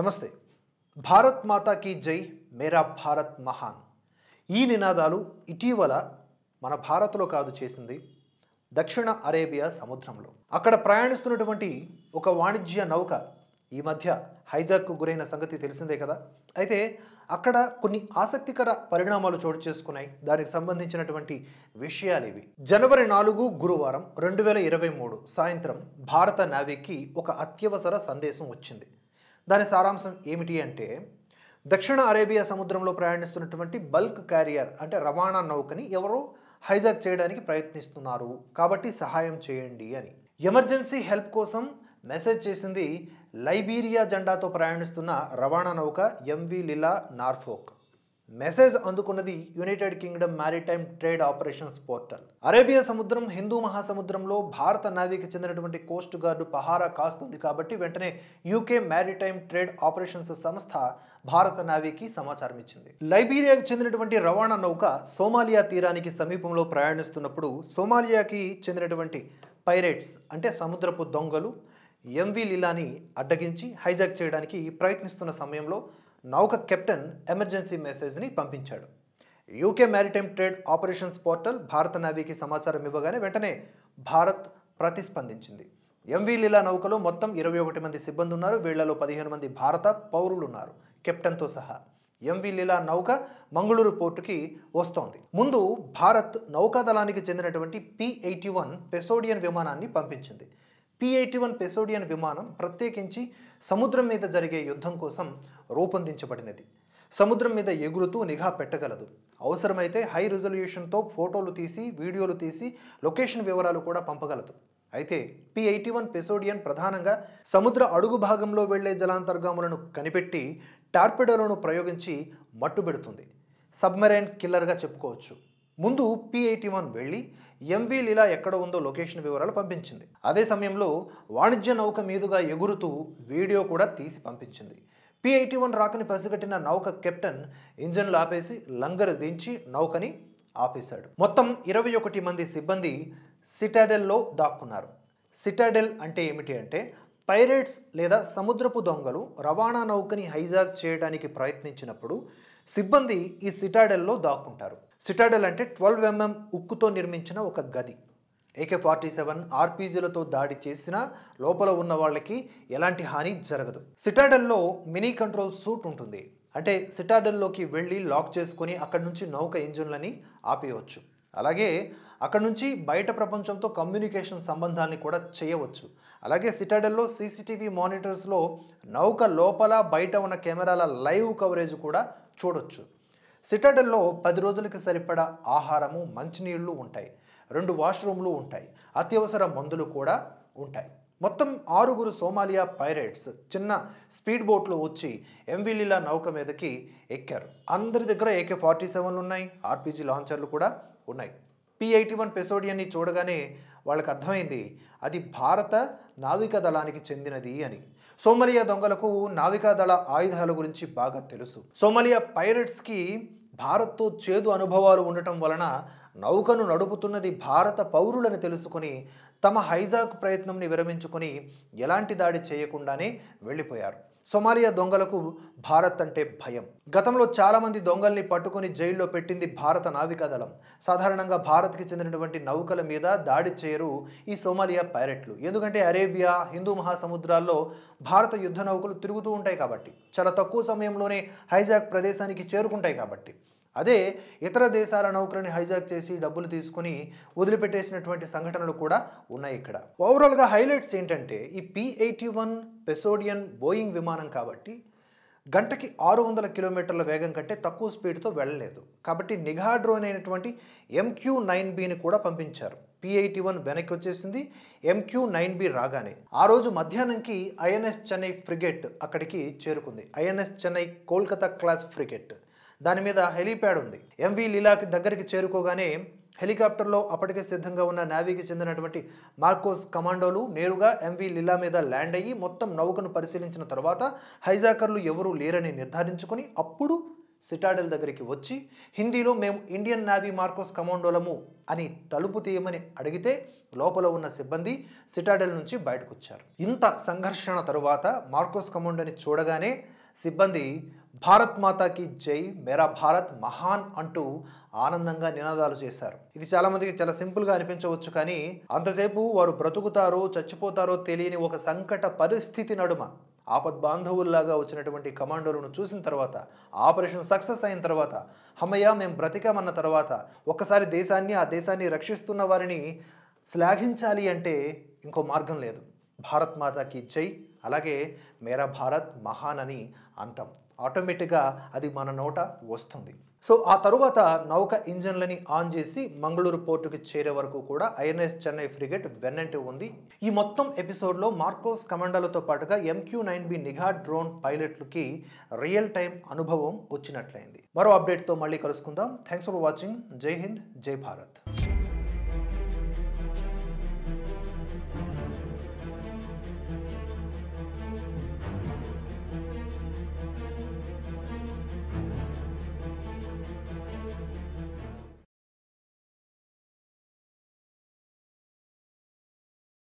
నమస్తే భారత్ మాతాకి జై మేరా భారత్ మహాన్ ఈ నినాదాలు ఇటీవల మన భారత్లో కాదు చేసింది దక్షిణ అరేబియా సముద్రంలో అక్కడ ప్రయాణిస్తున్నటువంటి ఒక వాణిజ్య నౌక ఈ మధ్య హైజాక్కు గురైన సంగతి తెలిసిందే కదా అయితే అక్కడ కొన్ని ఆసక్తికర పరిణామాలు చోటు చేసుకున్నాయి దానికి సంబంధించినటువంటి విషయాలు ఇవి జనవరి నాలుగు గురువారం రెండు వేల ఇరవై మూడు సాయంత్రం భారత నావికి ఒక అత్యవసర సందేశం వచ్చింది దాని సారాంశం ఏమిటి అంటే దక్షిణ అరేబియా సముద్రంలో ప్రయాణిస్తున్నటువంటి బల్క్ క్యారియర్ అంటే రవాణా నౌకని ఎవరో హైజాక్ చేయడానికి ప్రయత్నిస్తున్నారు కాబట్టి సహాయం చేయండి అని ఎమర్జెన్సీ హెల్ప్ కోసం మెసేజ్ చేసింది లైబీరియా జెండాతో ప్రయాణిస్తున్న రవాణా నౌక ఎంవి లిలా నార్ఫోక్ మెసేజ్ అందుకున్నది United Kingdom maritime trade operations portal Arabia సముద్రం హిందూ మహాసముద్రంలో భారత నావీకి చెందినటువంటి కోస్ట్ గార్డు పహారా కాస్తుంది కాబట్టి వెంటనే యూకే మ్యారిటైమ్ ట్రేడ్ ఆపరేషన్స్ సంస్థ భారత నావీకి సమాచారం ఇచ్చింది లైబీరియాకు చెందినటువంటి రవాణా నౌక సోమాలియా తీరానికి సమీపంలో ప్రయాణిస్తున్నప్పుడు సోమాలియాకి చెందినటువంటి పైరేట్స్ అంటే సముద్రపు దొంగలు ఎంవి లీలాని అడ్డగించి హైజాక్ చేయడానికి ప్రయత్నిస్తున్న సమయంలో నౌక కెప్టెన్ ఎమర్జెన్సీ మెసేజ్ని పంపించాడు UK maritime trade operations portal భారత నావీకి సమాచారం ఇవ్వగానే వెంటనే భారత్ ప్రతిస్పందించింది ఎంవీ లీలా నౌకలో మొత్తం ఇరవై ఒకటి మంది సిబ్బంది ఉన్నారు వీళ్లలో పదిహేను మంది భారత పౌరులు ఉన్నారు కెప్టెన్తో సహా ఎంవీ లీలా నౌక మంగళూరు పోర్టుకి వస్తోంది ముందు భారత్ నౌకాదళానికి చెందినటువంటి పి ఎయిటీ వన్ పెసోడియన్ విమానాన్ని పంపించింది పి ఎయిటీ వన్ పెసోడియన్ విమానం ప్రత్యేకించి సముద్రం మీద జరిగే యుద్ధం కోసం రూపొందించబడినది సముద్రం మీద ఎగురుతూ నిఘా పెట్టగలదు అవసరమైతే హై రిజల్యూషన్తో ఫోటోలు తీసి వీడియోలు తీసి లొకేషన్ వివరాలు కూడా పంపగలదు అయితే పి ఎయిటీ వన్ పెసోడియన్ ప్రధానంగా సముద్ర అడుగు భాగంలో వెళ్లే జలాంతర్గాములను కనిపెట్టి టార్పిడోలను ప్రయోగించి మట్టుబెడుతుంది సబ్మెరైన్ కిల్లర్గా చెప్పుకోవచ్చు ముందు పి ఎయిటీ వన్ వెళ్ళి ఎంవీ లీలా ఎక్కడ ఉందో లొకేషన్ వివరాలు పంపించింది అదే సమయంలో వాణిజ్య నౌక మీదుగా ఎగురుతూ వీడియో కూడా తీసి పంపించింది పి ఎయిటీ వన్ రాకని పసిగట్టిన నౌక కెప్టెన్ ఇంజన్లు ఆపేసి లంగర్ దించి నౌకని ఆపేశాడు మొత్తం ఇరవై ఒకటి మంది సిబ్బంది సిటాడెల్లో దాక్కున్నారు సిటాడెల్ అంటే ఏమిటి అంటే పైరేట్స్ లేదా సముద్రపు దొంగలు రవాణా నౌకని హైజాక్ చేయడానికి ప్రయత్నించినప్పుడు సిబ్బంది ఈ సిటాడెల్లో దాక్కుంటారు సిటాడెల్ అంటే ట్వెల్వ్ ఎంఎం ఉక్కుతో నిర్మించిన ఒక గది ఏకే ఫార్టీ సెవెన్ ఆర్పీజీలతో దాడి చేసినా లోపల ఉన్న వాళ్ళకి ఎలాంటి హాని జరగదు సిటాడెల్లో మినీ కంట్రోల్ సూట్ ఉంటుంది అంటే సిటాడెల్లోకి వెళ్ళి లాక్ చేసుకొని అక్కడి నుంచి నౌక ఇంజిన్లని ఆపేయవచ్చు అలాగే అక్కడ నుంచి బయట ప్రపంచంతో కమ్యూనికేషన్ సంబంధాన్ని కూడా చేయవచ్చు అలాగే సిటాడెల్లో సీసీటీవీ మానిటర్స్లో నౌక లోపల బయట ఉన్న కెమెరాల లైవ్ కవరేజ్ కూడా చూడొచ్చు సిటాడెల్లో పది రోజులకి సరిపడా ఆహారము మంచినీళ్లు ఉంటాయి రెండు వాష్రూమ్లు ఉంటాయి అత్యవసర మందులు కూడా ఉంటాయి మొత్తం ఆరుగురు సోమాలియా పైరేట్స్ చిన్న స్పీడ్ బోట్లు వచ్చి ఎంవిలీలా నౌక మీదకి ఎక్కారు అందరి దగ్గర ఏకే ఫార్టీ సెవెన్లు ఉన్నాయి ఆర్పీజీ లాంచర్లు కూడా ఉన్నాయి పి ఎయిటీ వన్ పెసోడియన్ని చూడగానే వాళ్ళకి అర్థమైంది అది భారత నావికా దళానికి చెందినది అని సోమలియా దొంగలకు నావికా దళ ఆయుధాల గురించి బాగా తెలుసు సోమలియా పైరట్స్కి భారత్తో చేదు అనుభవాలు ఉండటం వలన నౌకను నడుపుతున్నది భారత పౌరులని తెలుసుకుని తమ హైజాక్ ప్రయత్నంని విరమించుకొని ఎలాంటి దాడి చేయకుండానే వెళ్ళిపోయారు సొమాలియా దొంగలకు భారత్ అంటే భయం గతంలో చాలామంది దొంగల్ని పట్టుకుని జైల్లో పెట్టింది భారత నావికాదళం సాధారణంగా భారత్కి చెందినటువంటి నౌకల మీద దాడి చేయరు ఈ సోమాలియా పైరెట్లు ఎందుకంటే అరేబియా హిందూ మహాసముద్రాల్లో భారత యుద్ధ నౌకలు తిరుగుతూ ఉంటాయి కాబట్టి చాలా తక్కువ సమయంలోనే హైజాక్ ప్రదేశానికి చేరుకుంటాయి కాబట్టి అదే ఇతర దేశాల నౌకరిని హైజాక్ చేసి డబ్బులు తీసుకుని వదిలిపెట్టేసినటువంటి సంఘటనలు కూడా ఉన్నాయి ఇక్కడ ఓవరాల్గా హైలైట్స్ ఏంటంటే ఈ P eighty one Poseidon Boeing విమానం కాబట్టి గంటకి ఆరు వందల కిలోమీటర్ల వేగం కంటే తక్కువ స్పీడ్తో వెళ్ళలేదు కాబట్టి నిఘా డ్రోన్ అయినటువంటి ఎంక్యూ నైన్ బిని కూడా పంపించారు పి ఎయిటీ వన్ వెనక్కి వచ్చేసింది ఎంక్యూ నైన్ బి రాగానే ఆ రోజు మధ్యాహ్నంకి ఐఎన్ఎస్ చెన్నై ఫ్రిగెట్ అక్కడికి చేరుకుంది I N S Chennai Kolkata class frigate దాని మీద హెలీప్యాడ్ ఉంది ఎంవి లీలాకి దగ్గరికి చేరుకోగానే హెలికాప్టర్లో అప్పటికే సిద్ధంగా ఉన్న నావీకి చెందినటువంటి మార్కోస్ కమాండోలు నేరుగా ఎంవి లీలా మీద ల్యాండ్ అయ్యి మొత్తం నౌకను పరిశీలించిన తర్వాత హైజాకర్లు ఎవరూ లేరని నిర్ధారించుకొని అప్పుడు సిటాడెల్ దగ్గరికి వచ్చి హిందీలో మేము ఇండియన్ నావీ మార్కోస్ కమాండోలము అని తలుపు తీయమని అడిగితే లోపల ఉన్న సిబ్బంది సిటాడెల్ నుంచి బయటకు వచ్చారు ఇంత సంఘర్షణ తరువాత మార్కోస్ కమాండోని చూడగానే సిబ్బంది భారత్ మాతాకి జై మేరా భారత్ మహాన్ అంటూ ఆనందంగా నినాదాలు చేశారు ఇది చాలామందికి చాలా సింపుల్గా అనిపించవచ్చు కానీ అంతసేపు వారు బ్రతుకుతారో చచ్చిపోతారో తెలియని ఒక సంకట పరిస్థితి నడుమ ఆపద్ బాంధవుల్లాగా వచ్చినటువంటి కమాండోలను చూసిన తర్వాత ఆపరేషన్ సక్సెస్ అయిన తర్వాత హమయ్య మేము బ్రతికామన్న తర్వాత ఒక్కసారి దేశాన్ని ఆ దేశాన్ని రక్షిస్తున్న వారిని శ్లాఘించాలి అంటే ఇంకో మార్గం లేదు భారత్ మాతాకి జై అలాగే మేరా భారత్ మహాన్ అని అంటాం ఆటోమేటిక్గా అది మన నోట వస్తుంది సో ఆ తరువాత నౌక ఇంజన్లని ఆన్ చేసి మంగళూరు పోర్టుకి చేరే వరకు కూడా ఐఎన్ఎస్ చెన్నై ఫ్రిగేట్ వెన్నంటి ఉంది ఈ మొత్తం ఎపిసోడ్లో మార్కోస్ కమాండోలతో పాటుగా ఎంక్యూ నైన్ బి నిఘా డ్రోన్ పైలట్లకి రియల్ టైం అనుభవం వచ్చినట్లయింది మరో అప్డేట్తో మళ్ళీ కలుసుకుందాం థ్యాంక్స్ ఫర్ వాచింగ్ జై హింద్ జై భారత్